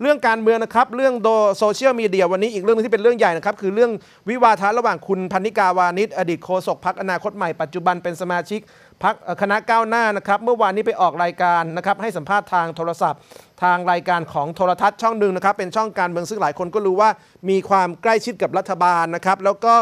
เรื่องการเมืองนะครับ เรื่องโดโซเชียลมีเดียวันนี้อีกเรื่องนึงที่เป็นเรื่องใหญ่นะครับ คือเรื่องวิวาทะระหว่างคุณพันนิกาวานิชอดีตโฆษกพักอนาคตใหม่ปัจจุบันเป็นสมาชิกพักคณะก้าวหน้านะครับ เมื่อวานนี้ไปออกรายการนะครับ ให้สัมภาษณ์ทางโทรศัพท์ทางรายการของโทรทัศน์ช่องหนึ่งนะครับเป็นช่องการเมืองซึ่งหลายคนก็รู้ว่ามีความใกล้ชิดกับรัฐบาลนะครับ แล้วก็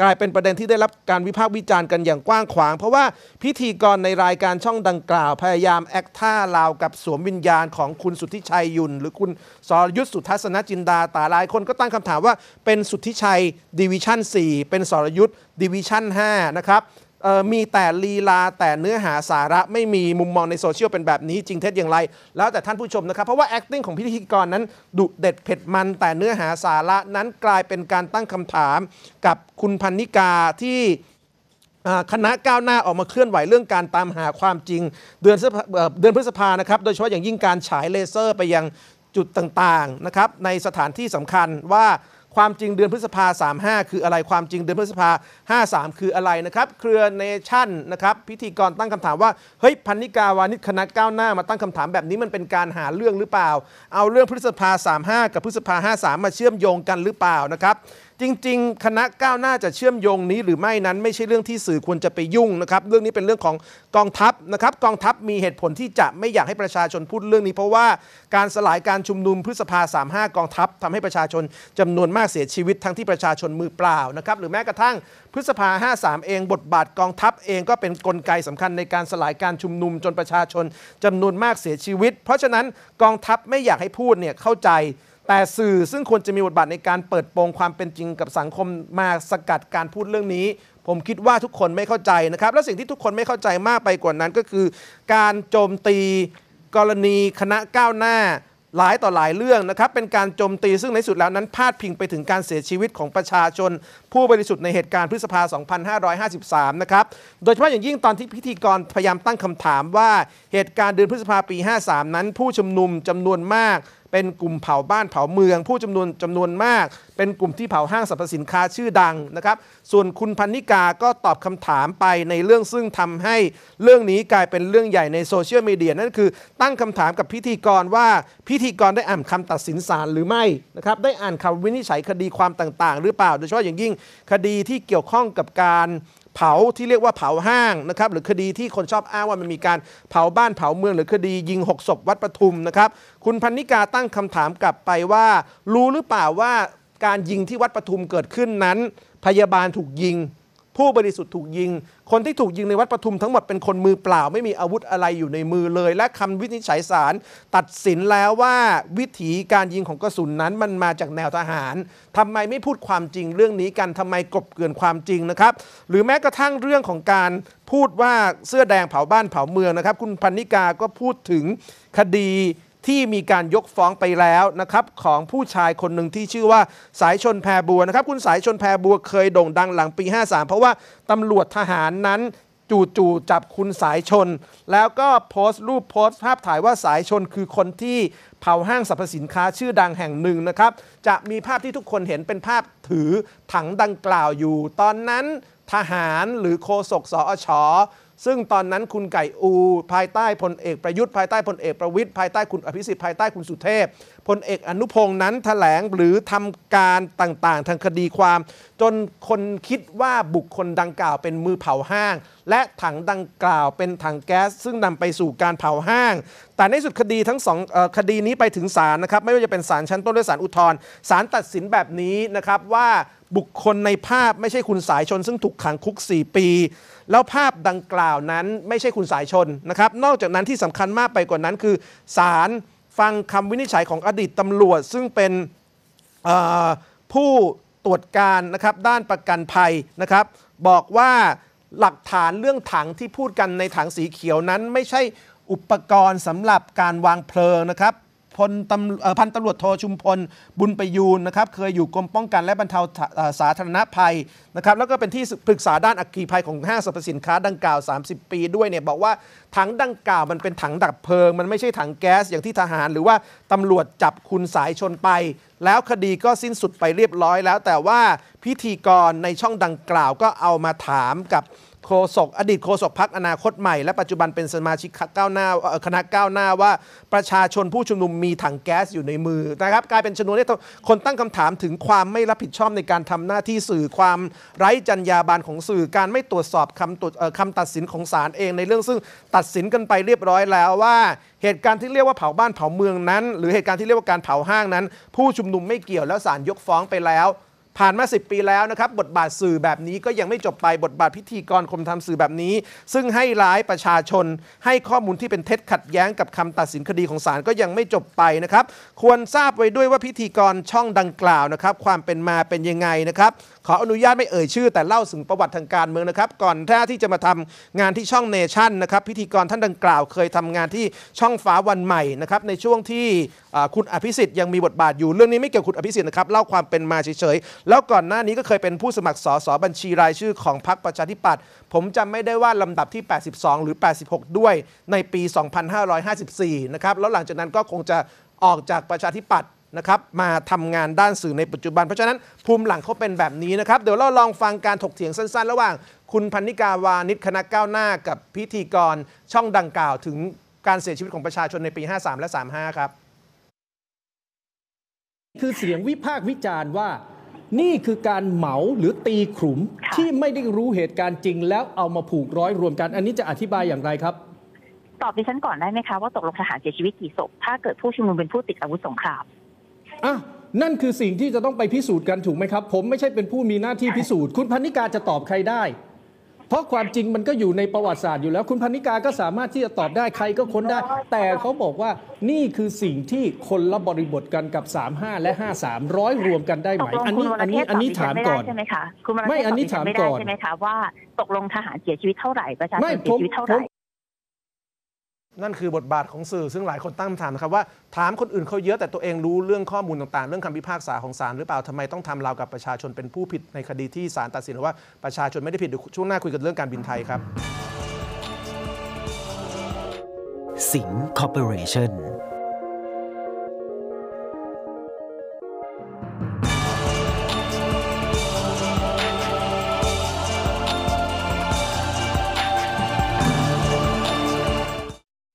กลายเป็นประเด็นที่ได้รับการวิพากษ์วิจารณ์กันอย่างกว้างขวางเพราะว่าพิธีกรในรายการช่องดังกล่าว พยายามแอคท่าลาวกับสวมวิญญาณ ของคุณสุทธิชัยยุนหรือคุณสรยุทธสุทัศนจินดาแต่หลายคนก็ตั้งคำถามว่าเป็นสุทธิชัยดิวิชั่น4เป็นสรยุทธดิวิชั่น5นะครับมีแต่ลีลาแต่เนื้อหาสาระไม่มีมุมมองในโซเชียลเป็นแบบนี้ จริงเท็จอย่างไร แล้วแต่ท่านผู้ชมนะครับ เพราะว่า acting ของพิธีกรนั้น ดุเด็ดเผ็ดมันแต่เนื้อหาสาระนั้นกลายเป็นการตั้งคำถาม กับคุณพันนิกาที่คณะก้าวหน้าออกมาเคลื่อนไหวเรื่องการตามหาความจริง เดือนเดือนพฤษภานะครับโดยเฉพาะอย่างยิ่งการฉายเลเซอร์ไปยังจุดต่างๆนะครับในสถานที่สำคัญว่าความจริงเดือนพฤษภา35คืออะไรความจริงเดือนพฤษภา53 คืออะไรนะครับเครือเนชั่นนะครับพิธีกรตั้งคำถามว่าเฮ้ยพันนิกาวานิชคณะก้าวหน้ามาตั้งคำถามแบบนี้มันเป็นการหาเรื่องหรือเปล่า เอาเรื่องพฤษภา35กับพฤษภา53 มาเชื่อมโยงกันหรือเปล่านะครับจริง ๆ คณะก้าวหน้าจะเชื่อมโยงนี้หรือไม่นั้นไม่ใช่เรื่องที่สื่อควรจะไปยุ่งนะครับ เรื่องนี้เป็นเรื่องของกองทัพนะครับกองทัพมีเหตุผลที่จะไม่อยากให้ประชาชนพูดเรื่องนี้ เพราะว่าการสลายการชุมนุมพฤษภา 35 กองทัพ ทำให้ประชาชนจำนวนมากเสียชีวิต ทั้งที่ประชาชนมือเปล่านะครับหรือแม้กระทั่งพฤษภา 53 เอง บทบาทกองทัพเองก็เป็นนกลไกสำคัญในการสลายการชุมนุมจนประชาชน จำนวนมากเสียชีวิต เพราะฉะนั้นกองทัพไม่อยากให้พูดเนี่ยเข้าใจแต่สื่อซึ่งควรจะมีบทบาทในการเปิดโปงความเป็นจริงกับสังคมมาสกัดการพูดเรื่องนี้ ผมคิดว่าทุกคนไม่เข้าใจนะครับ และสิ่งที่ทุกคนไม่เข้าใจมากไปกว่านั้นก็คือ การโจมตีกรณีคณะก้าวหน้าหลายต่อหลายเรื่องนะครับเป็นการโจมตีซึ่งในสุดแล้วนั้นพาดพิงไปถึงการเสียชีวิตของประชาชน ผู้บริสุทธิ์ในเหตุการณ์พฤษภา 2553 นะครับโดยเฉพาะอย่างยิ่งตอนที่พิธีกรพยายามตั้งคำถามว่าเหตุการณ์เดือนพฤษภาปี 53 นั้น ผู้ชุมนุมจำนวนมากเป็นกลุ่มเผาบ้านเผาเมือง ผู้จำนวนจำนวนมาก เป็นกลุ่มที่เผาห้างสรรพสินค้าชื่อดังนะครับส่วนคุณพันนิกาก็ตอบคำถามไปในเรื่องซึ่งทำให้เรื่องนี้กลายเป็นเรื่องใหญ่ในโซเชียลมีเดียนั่นคือ ตั้งคำถามกับพิธีกรว่า พิธีกรได้อ่านคำตัดสินศาลหรือไม่นะครับได้อ่านคำวินิจฉัยคดีความต่างๆ หรือเปล่า โดยเฉพาะอย่างยิ่งคดีที่เกี่ยวข้องกับการเผาที่เรียกว่าเผาห้างนะครับหรือคดีที่คนชอบอ้างว่ามันมีการเผาบ้านเผาเมือง หรือคดียิง6ศพวัดปทุมนะครับคุณพันนิกาตั้งคำถามกลับไปว่า รู้หรือเปล่าว่าการยิงที่วัดปทุมเกิดขึ้นนั้น พยาบาลถูกยิงผู้บริสุทธิ์ถูกยิง คนที่ถูกยิงในวัดปทุมทั้งหมดเป็นคนมือเปล่าไม่มีอาวุธอะไรอยู่ในมือเลย และคำวินิจฉัยศาลตัดสินแล้วว่าวิถีการยิงของกระสุนนั้น มันมาจากแนวทหาร ทำไมไม่พูดความจริงเรื่องนี้กันทำไมกบเกลื่อนความจริงนะครับ หรือแม้กระทั่งเรื่องของการพูดว่าเสื้อแดงเผาบ้านเผาเมืองนะครับ คุณพันนิกาก็พูดถึงคดีที่มีการยกฟ้องไปแล้วนะครับ ของผู้ชายคนหนึ่งที่ชื่อว่าสายชนแพบัวนะครับ คุณสายชนแพบัวเคยโด่งดังหลังปี53เพราะว่าตำรวจทหารนั้นจู่ๆจับคุณสายชน แล้วก็โพสต์รูปโพสต์ภาพถ่ายว่าสายชนคือคนที่เผาห้างสรรพสินค้าชื่อดังแห่งหนึ่งนะครับ จะมีภาพที่ทุกคนเห็นเป็นภาพถือถังดังกล่าวอยู่ ตอนนั้น ทหารหรือโฆษกสอชอซึ่งตอนนั้นคุณไก่อู ภายใต้พลเอกประยุทธ์ภายใต้พลเอกประวิทย์ภายใต้คุณอภิสิทธิ์ภายใต้คุณสุเทพพลเอกอนุพงศ์นั้นถแถลง หรือทำการต่างๆ ทางคดีความ จนคนคิดว่าบุคคลดังกล่าวเป็นมือเผาห้างและถังดังกล่าวเป็นถังแก๊สซึ่งนำไปสู่การเผาห้าง แต่ในสุดคดีทั้งสองคดีนี้ไปถึงศาลนะครับไม่ว่าจะเป็นศาลชั้นต้นหรือศาลอุทธรณ์ศาลตัดสินแบบนี้นะครับว่าบุคคลในภาพไม่ใช่คุณสายชน ซึ่งถูกขังคุก 4 ปี แล้วภาพดังกล่าวนั้นไม่ใช่คุณสายชนนะครับนอกจากนั้นที่สำคัญมากไปกว่านั้นคือศาลฟังคำวินิจฉัยของอดีตตำรวจ ซึ่งเป็นผู้ตรวจการนะครับด้านประกันภัยนะครับ บอกว่าหลักฐานเรื่องถังที่พูดกันในถังสีเขียวนั้นไม่ใช่อุปกรณ์สำหรับการวางเพลิงนะครับพลตำพันตำรวจโทชุมพล บุญประยูนนะครับ เคยอยู่กรมป้องกันและบรรเทาสาธารณภัยนะครับแล้วก็เป็นที่ปรึกษาด้านอัคคีภัยของห้างสรรพสินค้าดังกล่าว 30 ปีด้วยเนี่ยบอกว่าถังดังกล่าวมันเป็นถังดับเพลิง มันไม่ใช่ถังแก๊สอย่างที่ทหารหรือว่าตำรวจจับคุณสายชนไป แล้วคดีก็สิ้นสุดไปเรียบร้อย แล้ว แต่ว่าพิธีกรในช่องดังกล่าวก็เอามาถามกับโฆษกอดีตโฆษกพักอนาคตใหม่และปัจจุบันเป็นสมาชิกก้าวหน้าคณะก้าวหน้าว่า ประชาชนผู้ชุมนุมมีถังแก๊สอยู่ในมือนะครับกลายเป็นชนวนที่คนตั้งคำถามถึงความไม่รับผิดชอบในการทำหน้าที่สื่อความไร้จรรยาบรรณของสื่อการไม่ตรวจสอบคำตรวจคำตัดสินของศาลเองในเรื่องซึ่งตัดสินกันไปเรียบร้อยแล้วว่าเหตุการณ์ที่เรียกว่าเผาบ้านเผาเมืองนั้น หรือเหตุการณ์ที่เรียกว่าการเผาห้างนั้น ผู้ชุมนุมไม่เกี่ยวแล้วศาลยกฟ้องไปแล้วผ่านมา10 ปีแล้วนะครับบทบาทสื่อแบบนี้ก็ยังไม่จบไปบทบาทพิธีกรคมทำสื่อแบบนี้ ซึ่งให้ร้ายประชาชนให้ข้อมูลที่เป็นเท็จขัดแย้งกับคำตัดสินคดีของศาลก็ยังไม่จบไปนะครับควรทราบไว้ด้วยว่าพิธีกรช่องดังกล่าวนะครับความเป็นมาเป็นยังไงนะครับขออนุญาตไม่เอ่ยชื่อ แต่เล่าถึงประวัติทางการเมืองนะครับก่อนแท้าที่จะมาทำงานที่ช่องเนชั่นนะครับ พิธีกรท่านดังกล่าว เคยทำงานที่ช่องฟ้าวันใหม่นะครับในช่วงที่คุณอภิสิทธิ์ยังมีบทบาทอยู่เรื่องนี้ไม่เกี่ยวกับคุณอภิสิทธิ์นะครับเล่าความเป็นมาเฉยแล้วก่อนหน้านี้ก็เคยเป็นผู้สมัครสอสอบัญชีรายชื่อของพรรคประชาธิปัตย์ผมจำไม่ได้ว่าลำดับที่ 82 หรือ 86 ด้วยในปี 2554 นะครับ แล้วหลังจากนั้นก็คงจะออกจากประชาธิปัตย์นะครับมาทำงานด้านสื่อในปัจจุบันเพราะฉะนั้นภูมิหลังเขาเป็นแบบนี้นะครับ เดี๋ยวเราลองฟังการถกเถียงสั้นๆ ระหว่าง คุณพันนิกาวานิชคณะก้าวหน้ากับพิธีกรช่องดังกล่าวถึงการเสียชีวิตของประชาชนในปี 53 และ 35 ครับคือเสียงวิพากษ์วิจารณ์ว่านี่คือการเหมาหรือตีขลุมที่ไม่ได้รู้เหตุการณ์จริงแล้วเอามาผูกร้อยรวมกันอันนี้จะอธิบายอย่างไรครับตอบดิฉันก่อนได้ไหมคะว่าตกลงทหารเสียชีวิตกี่ศพถ้าเกิดผู้ชุมนุมเป็นผู้ติดอาวุธสงครามอ่ะนั่นคือสิ่งที่จะต้องไปพิสูจน์กันถูกไหมครับ ผมไม่ใช่เป็นผู้มีหน้าที่พิสูจน์ คุณพันิกาจะตอบใครได้เพราะความจริงมันก็อยู่ในประวัติศาสตร์อยู่แล้ว คุณพนิกาก็สามารถที่จะตอบได้ ใครก็ค้นได้ แต่เขาบอกว่านี่คือสิ่งที่คนละบริบทกันกับ 35 และ 53ร้อยรวมกันได้ไหม อันนี้อันนี้อันนี้ถามก่อนใช่ไหมคะไม่อันนี้ถามก่อนใช่ไหมคะว่าตกลงทหารเสียชีวิตเท่าไหร่ประชาชนเสียชีวิตเท่าไหร่นั่นคือบทบาทของสื่อซึ่งหลายคนตั้งคำถามนะครับ ว่าถามคนอื่นเขาเยอะแต่ตัวเองรู้เรื่องข้อมูลต่างๆ เรื่องคำพิพากษาของศาลหรือเปล่าทำไมต้องทำราวกับประชาชนเป็นผู้ผิดในคดีที่ศาลตัดสินว่า ประชาชนไม่ได้ผิดช่วงหน้าคุยกันเรื่องการบินไทยครับสิง์คอร์ปอเรชั่น